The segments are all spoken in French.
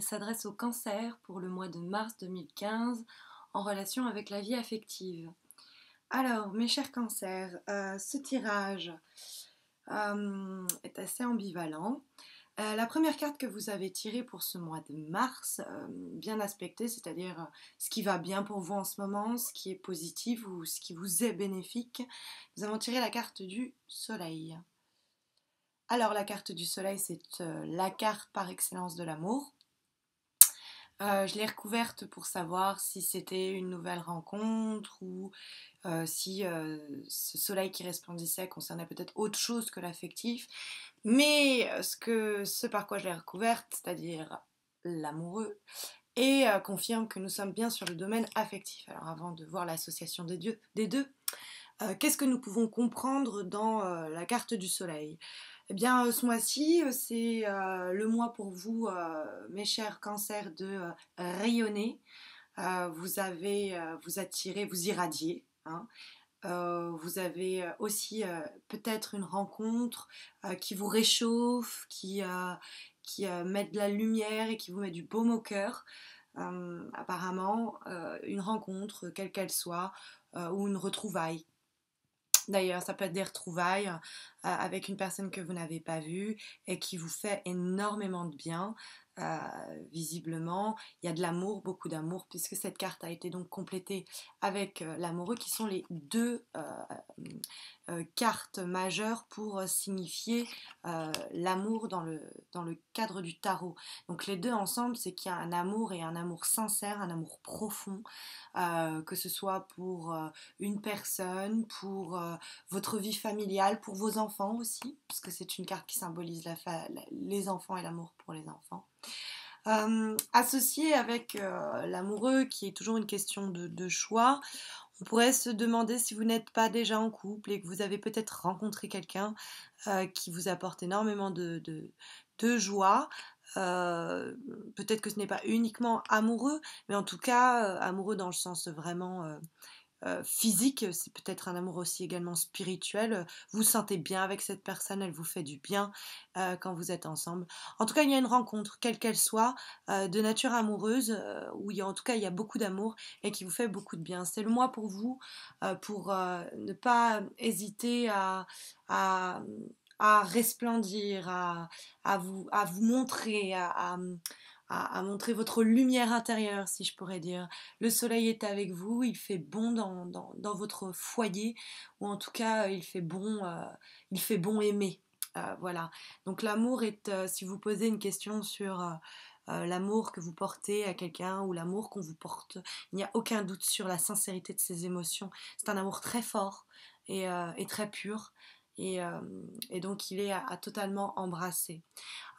s'adresse au cancer pour le mois de mars 2015 en relation avec la vie affective. Alors, mes chers cancers, euh, ce tirage euh, est assez ambivalent. Euh, la première carte que vous avez tirée pour ce mois de mars, bien aspectée, c'est-à-dire ce qui va bien pour vous en ce moment, ce qui est positif ou ce qui vous est bénéfique, nous avons tiré la carte du soleil. Alors la carte du soleil, c'est euh, la carte par excellence de l'amour. Euh, je l'ai recouverte pour savoir si c'était une nouvelle rencontre ou euh, si ce soleil qui resplendissait concernait peut-être autre chose que l'affectif. Mais ce, par quoi je l'ai recouverte, c'est-à-dire l'amoureux, et confirme que nous sommes bien sur le domaine affectif. Alors avant de voir l'association des deux, qu'est-ce que nous pouvons comprendre dans la carte du soleil eh bien, euh, ce mois-ci, euh, c'est euh, le mois pour vous, mes chers cancers, de rayonner. vous avez, vous attirez, vous irradiez. Hein. vous avez aussi peut-être une rencontre qui vous réchauffe, qui, qui met de la lumière et qui vous met du baume au cœur. apparemment, une rencontre, quelle qu'elle soit, ou une retrouvaille, D'ailleurs, ça peut être des retrouvailles euh, avec une personne que vous n'avez pas vue et qui vous fait énormément de bien. Euh, visiblement, il y a de l'amour, beaucoup d'amour, puisque cette carte a été donc complétée avec euh, l'amoureux, qui sont les deux euh, cartes majeures pour signifier l'amour dans le, dans le cadre du tarot. Donc les deux ensemble, c'est qu'il y a un amour et un amour sincère, un amour profond, que ce soit pour une personne, pour votre vie familiale, pour vos enfants aussi, parce que c'est une carte qui symbolise la les enfants et l'amour les enfants. Euh, associé avec euh, l'amoureux, qui est toujours une question de, choix, on pourrait se demander si vous n'êtes pas déjà en couple et que vous avez peut-être rencontré quelqu'un euh, qui vous apporte énormément de, de joie. peut-être que ce n'est pas uniquement amoureux, mais en tout cas amoureux dans le sens vraiment euh, physique, c'est peut-être un amour aussi également spirituel. Vous vous sentez bien avec cette personne, elle vous fait du bien euh, quand vous êtes ensemble. En tout cas, il y a une rencontre, quelle qu'elle soit, euh, de nature amoureuse, où il y a, en tout cas il y a beaucoup d'amour et qui vous fait beaucoup de bien. C'est le mois pour vous, pour ne pas hésiter à, resplendir, à, vous, à vous montrer, à à, montrer votre lumière intérieure, si je pourrais dire. Le soleil est avec vous, il fait bon dans, votre foyer, ou en tout cas, il fait bon, euh, il fait bon aimer. Euh, voilà. Donc l'amour est, euh, si vous posez une question sur l'amour que vous portez à quelqu'un ou l'amour qu'on vous porte, il n'y a aucun doute sur la sincérité de ses émotions. C'est un amour très fort et, et très pur. Euh, et, donc il est à, totalement embrassé.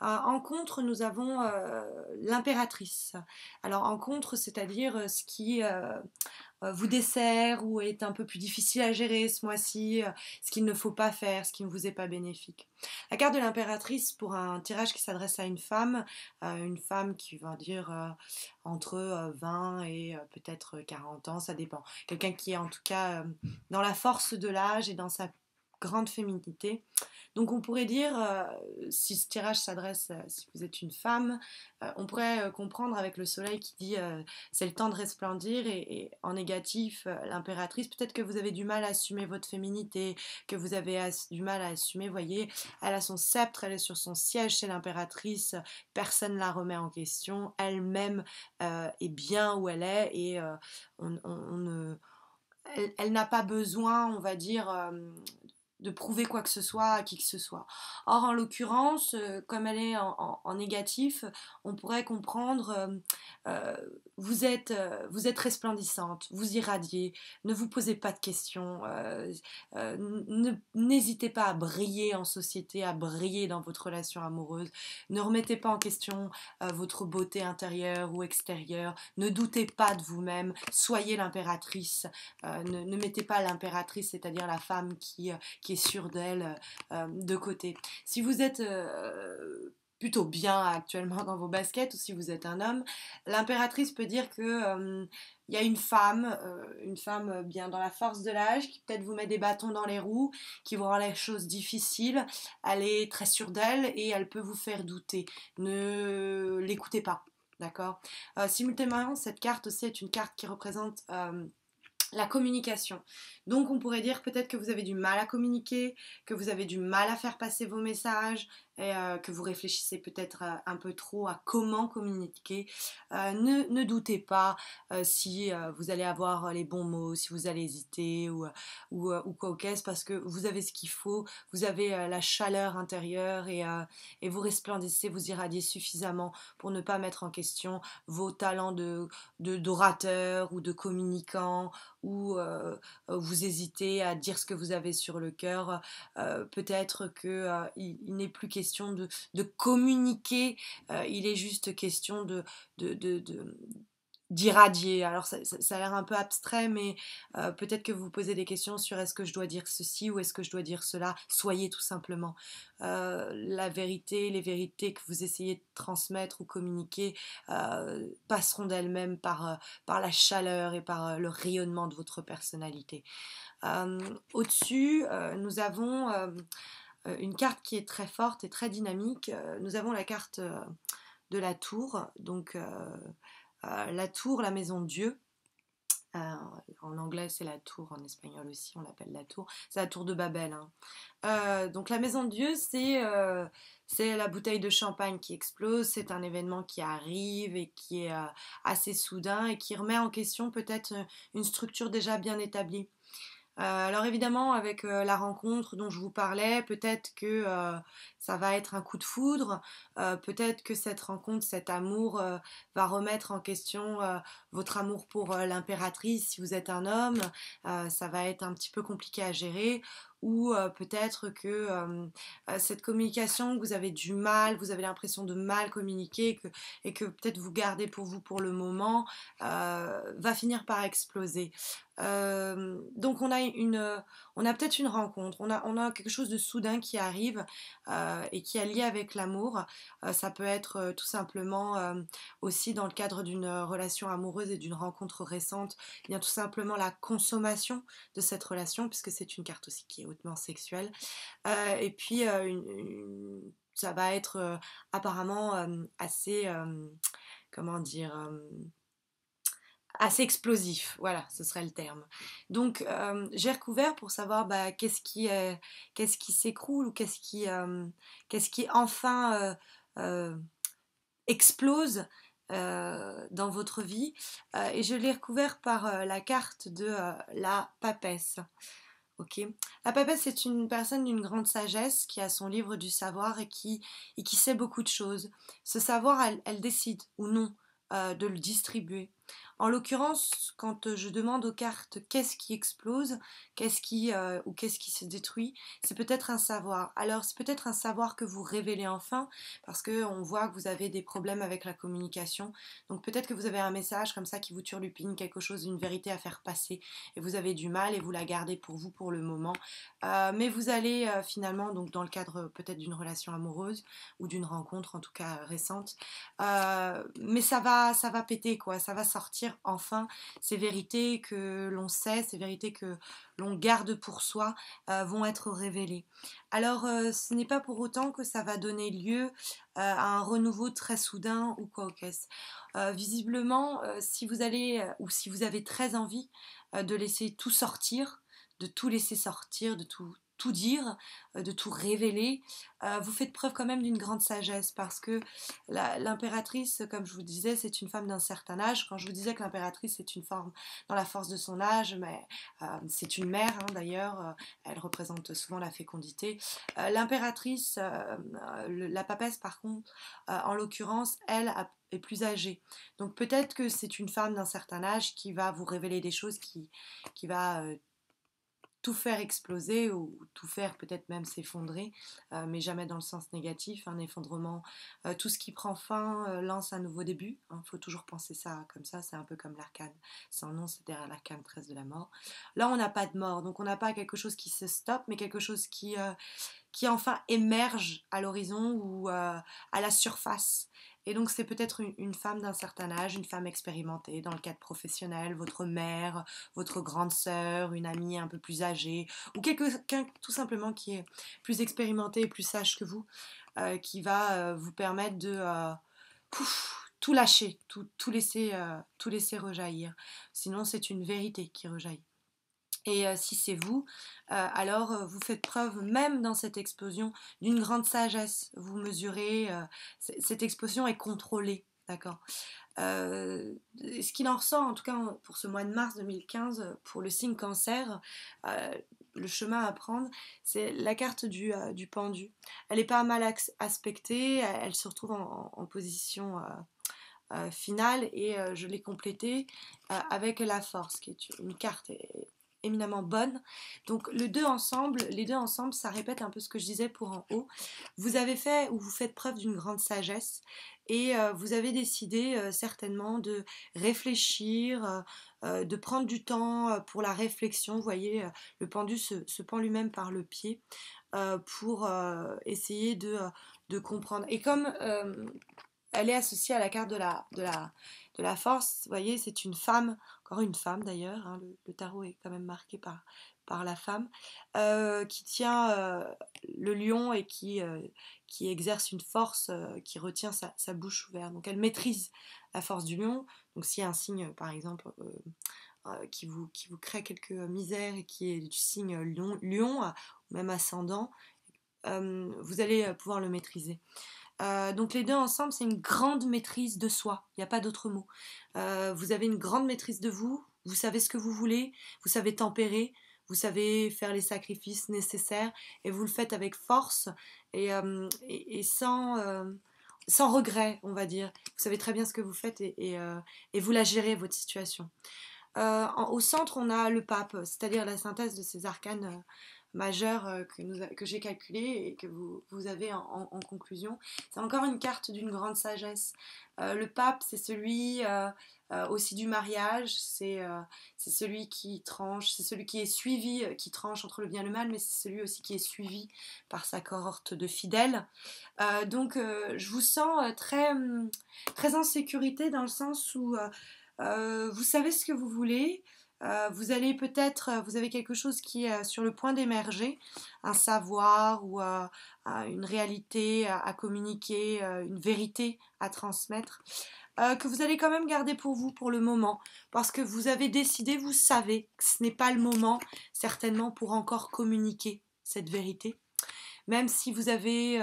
Euh, en contre, nous avons euh, l'impératrice. Alors en contre, c'est-à-dire ce qui vous dessert ou est un peu plus difficile à gérer ce mois-ci, ce qu'il ne faut pas faire, ce qui ne vous est pas bénéfique. La carte de l'impératrice pour un tirage qui s'adresse à une femme, une femme qui va dire entre 20 et peut-être 40 ans, ça dépend. Quelqu'un qui est en tout cas dans la force de l'âge et dans sa grande féminité. Donc on pourrait dire, euh, si ce tirage s'adresse, euh, si vous êtes une femme, euh, on pourrait comprendre avec le soleil qui dit c'est le temps de resplendir et, en négatif, l'impératrice, peut-être que vous avez du mal à assumer votre féminité, que vous avez du mal à assumer, voyez, elle a son sceptre, elle est sur son siège, chez l'impératrice, personne ne la remet en question, elle-même est bien où elle est et on, elle n'a pas besoin, on va dire, de prouver quoi que ce soit à qui que ce soit. Or, en l'occurrence, euh, comme elle est en, négatif, on pourrait comprendre euh, euh, vous, êtes, vous êtes resplendissante, vous irradiez, ne vous posez pas de questions, n'hésitez pas à briller en société, à briller dans votre relation amoureuse, ne remettez pas en question votre beauté intérieure ou extérieure, ne doutez pas de vous-même, soyez l'impératrice, ne, mettez pas l'impératrice, c'est-à-dire la femme qui sûre d'elle euh, euh, de côté. Si vous êtes euh, plutôt bien actuellement dans vos baskets ou si vous êtes un homme, l'impératrice peut dire que il y a une femme, une femme bien dans la force de l'âge, qui peut-être vous met des bâtons dans les roues, qui vous rend les choses difficiles. Elle est très sûre d'elle et elle peut vous faire douter. Ne l'écoutez pas, d'accord Simultanément, cette carte aussi est une carte qui représente la communication. Donc on pourrait dire peut-être que vous avez du mal à communiquer, que vous avez du mal à faire passer vos messages, euh, que vous réfléchissez peut-être euh, un peu trop à comment communiquer. Euh, ne, doutez pas si vous allez avoir les bons mots, si vous allez hésiter ou, ou, quoi qu'est-ce, parce que vous avez ce qu'il faut, vous avez la chaleur intérieure et, et vous resplendissez, vous irradiez suffisamment pour ne pas mettre en question vos talents de d'orateur ou de communicant ou vous hésitez à dire ce que vous avez sur le cœur, peut-être qu'il n'est plus question de, communiquer, euh, il est juste question de, d'irradier. Alors ça, a l'air un peu abstrait, mais euh, peut-être que vous vous posez des questions sur est-ce que je dois dire ceci ou est-ce que je dois dire cela. Soyez tout simplement. Euh, la vérité, les vérités que vous essayez de transmettre ou communiquer passeront d'elles-mêmes par, par la chaleur et par le rayonnement de votre personnalité. Au-dessus, nous avons euh, une carte qui est très forte et très dynamique. Euh, nous avons la carte euh, de la tour, donc la tour, la maison de Dieu. en anglais, c'est la tour, en espagnol aussi, on l'appelle la tour. C'est la tour de Babel. Hein. donc la maison de Dieu, c'est la bouteille de champagne qui explose, c'est un événement qui arrive et qui est assez soudain et qui remet en question peut-être une structure déjà bien établie. Euh, alors évidemment, avec euh, la rencontre dont je vous parlais, peut-être que euh, ça va être un coup de foudre, peut-être que cette rencontre, cet amour va remettre en question votre amour pour l'impératrice si vous êtes un homme, ça va être un petit peu compliqué à gérer ou peut-être que cette communication, que vous avez du mal, vous avez l'impression de mal communiquer et que peut-être vous gardez pour vous pour le moment, va finir par exploser. Euh, donc on a une, euh, on a peut-être une rencontre, on a, on a quelque chose de soudain qui arrive euh, et qui est lié avec l'amour. ça peut être tout simplement aussi dans le cadre d'une relation amoureuse et d'une rencontre récente, Il eh bien tout simplement la consommation de cette relation puisque c'est une carte aussi qui est hautement sexuelle. et puis ça va être apparemment assez, comment dire assez explosif, voilà, ce serait le terme. Donc euh, j'ai recouvert pour savoir bah, euh, qu'est-ce qui s'écroule ou qu'est-ce qui euh, enfin explose dans votre vie et je l'ai recouvert par la carte de la papesse. Ok, La papesse c'est une personne d'une grande sagesse qui a son livre du savoir et qui, sait beaucoup de choses. Ce savoir, elle décide ou non de le distribuer. En l'occurrence, quand euh, je demande aux cartes qu'est-ce qui explose, qu'est-ce qui euh, ou qu'est-ce qui se détruit, c'est peut-être un savoir. Alors c'est peut-être un savoir que vous révélez enfin, parce qu'on voit que vous avez des problèmes avec la communication. Donc peut-être que vous avez un message comme ça qui vous turlupine, quelque chose, une vérité à faire passer, et vous avez du mal et vous la gardez pour vous pour le moment. Euh, mais vous allez finalement, donc dans le cadre peut-être d'une relation amoureuse ou d'une rencontre en tout cas récente, mais ça va, ça va péter quoi, ça va sortir enfin ces vérités que l'on sait, ces vérités que l'on garde pour soi euh, vont être révélées. Alors euh, ce n'est pas pour autant que ça va donner lieu euh, à un renouveau très soudain ou quoi que ce visiblement, si vous allez ou si vous avez très envie de laisser tout sortir, de tout laisser sortir, de tout tout dire, euh, de tout révéler, euh, vous faites preuve quand même d'une grande sagesse parce que l'impératrice, comme je vous disais, c'est une femme d'un certain âge. Quand je vous disais que l'impératrice c'est une femme dans la force de son âge, mais euh, c'est une mère hein, d'ailleurs, elle représente souvent la fécondité. l'impératrice, la papesse par contre, en l'occurrence, elle est plus âgée. Donc peut-être que c'est une femme d'un certain âge qui va vous révéler des choses qui, qui va tout faire exploser ou tout faire peut-être même s'effondrer, euh, mais jamais dans le sens négatif. Un effondrement, euh, tout ce qui prend fin euh, lance un nouveau début. Il hein, faut toujours penser ça comme ça, c'est un peu comme l'arcane. Sans nom, c'est derrière l'arcane 13 de la mort. Là, on n'a pas de mort, donc on n'a pas quelque chose qui se stoppe, mais quelque chose qui, qui enfin émerge à l'horizon ou à la surface et donc c'est peut-être une, femme d'un certain âge, une femme expérimentée dans le cadre professionnel, votre mère, votre grande sœur, une amie un peu plus âgée, ou quelqu'un tout simplement qui est plus expérimenté et plus sage que vous, euh, qui va euh, vous permettre de euh, tout lâcher, tout laisser, tout laisser rejaillir. Sinon c'est une vérité qui rejaillit. Et euh, si c'est vous, euh, alors euh, vous faites preuve même dans cette explosion d'une grande sagesse. Vous mesurez, cette explosion est contrôlée, d'accord Ce qu'il en ressent, en tout cas pour ce mois de mars 2015, pour le signe cancer, le chemin à prendre, c'est la carte du, du pendu. Elle n'est pas mal aspectée, elle, se retrouve en, position... finale et je l'ai complétée avec la force qui est une carte éminemment bonne. Donc le deux ensemble, les deux ensemble, ça répète un peu ce que je disais pour en haut. Vous avez fait ou vous faites preuve d'une grande sagesse et euh, vous avez décidé euh, certainement de réfléchir, euh, de prendre du temps pour la réflexion. Vous voyez, le pendu se, pend lui-même par le pied pour essayer de, comprendre. Et comme elle est associée à la carte de la, de de la force, vous voyez, c'est une femme encore une femme d'ailleurs, hein, le, tarot est quand même marqué par, par la femme, euh, qui tient euh, le lion et qui, euh, qui exerce une force qui retient sa, bouche ouverte. Donc elle maîtrise la force du lion. Donc s'il y a un signe, par exemple, qui, vous, qui vous crée quelques misères et qui est du signe lion, lion même ascendant, vous allez pouvoir le maîtriser. Euh, donc les deux ensemble, c'est une grande maîtrise de soi. Il n'y a pas d'autre mot. Euh, vous avez une grande maîtrise de vous. Vous savez ce que vous voulez. Vous savez tempérer. Vous savez faire les sacrifices nécessaires et vous le faites avec force et, euh, sans, regret, on va dire. Vous savez très bien ce que vous faites et, vous la gérez, votre situation. au centre, on a le pape, c'est-à-dire la synthèse de ces arcanes majeur euh, que, que j'ai calculé et que vous, vous avez en, conclusion. C'est encore une carte d'une grande sagesse. Euh, le pape, c'est celui euh, aussi du mariage, c'est celui qui tranche, c'est celui qui est suivi, qui tranche entre le bien et le mal, mais c'est celui aussi qui est suivi par sa cohorte de fidèles. donc je vous sens très, hum, très en sécurité dans le sens où vous savez ce que vous voulez, euh, vous allez peut-être, euh, vous avez quelque chose qui est euh, sur le point d'émerger, un savoir ou une réalité à, communiquer, une vérité à transmettre, que vous allez quand même garder pour vous pour le moment, parce que vous avez décidé, vous savez que ce n'est pas le moment certainement pour encore communiquer cette vérité, même si vous avez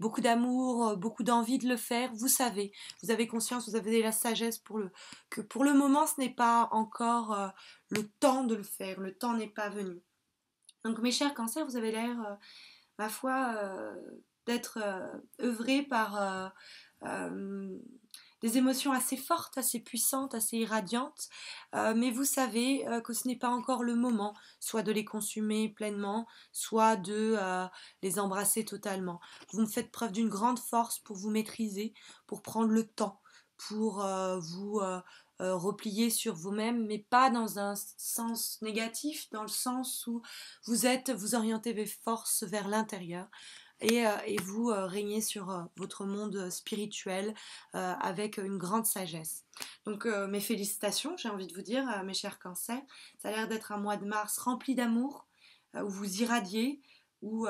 beaucoup d'amour, euh, beaucoup d'envie de le faire. Vous savez, vous avez conscience, vous avez la sagesse pour le que pour le moment ce n'est pas encore euh, le temps de le faire, le temps n'est pas venu. Donc mes chers cancers, vous avez l'air, euh, ma foi, d'être œuvré par des émotions assez fortes, assez puissantes, assez irradiantes, euh, mais vous savez euh, que ce n'est pas encore le moment, soit de les consumer pleinement, soit de euh, les embrasser totalement. Vous me faites preuve d'une grande force pour vous maîtriser, pour prendre le temps, pour vous replier sur vous-même, mais pas dans un sens négatif, dans le sens où vous êtes, vous orientez vos forces vers l'intérieur. Euh, et, vous euh, régnez sur euh, votre monde spirituel avec une grande sagesse. Donc mes félicitations, j'ai envie de vous dire, mes chers cancers, ça a l'air d'être un mois de mars rempli d'amour, où vous irradiez, où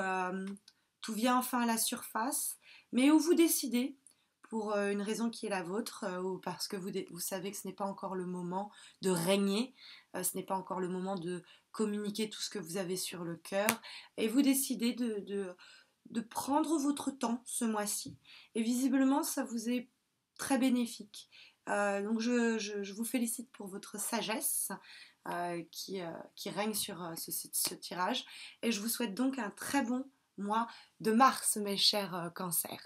tout vient enfin à la surface, mais où vous décidez pour une raison qui est la vôtre ou parce que vous, vous savez que ce n'est pas encore le moment de régner, ce n'est pas encore le moment de communiquer tout ce que vous avez sur le cœur et vous décidez de, de prendre votre temps ce mois-ci. Et visiblement, ça vous est très bénéfique. Euh, donc je, vous félicite pour votre sagesse euh, qui, euh, qui, règne sur ce, ce, tirage. Et je vous souhaite donc un très bon mois de mars, mes chers cancers.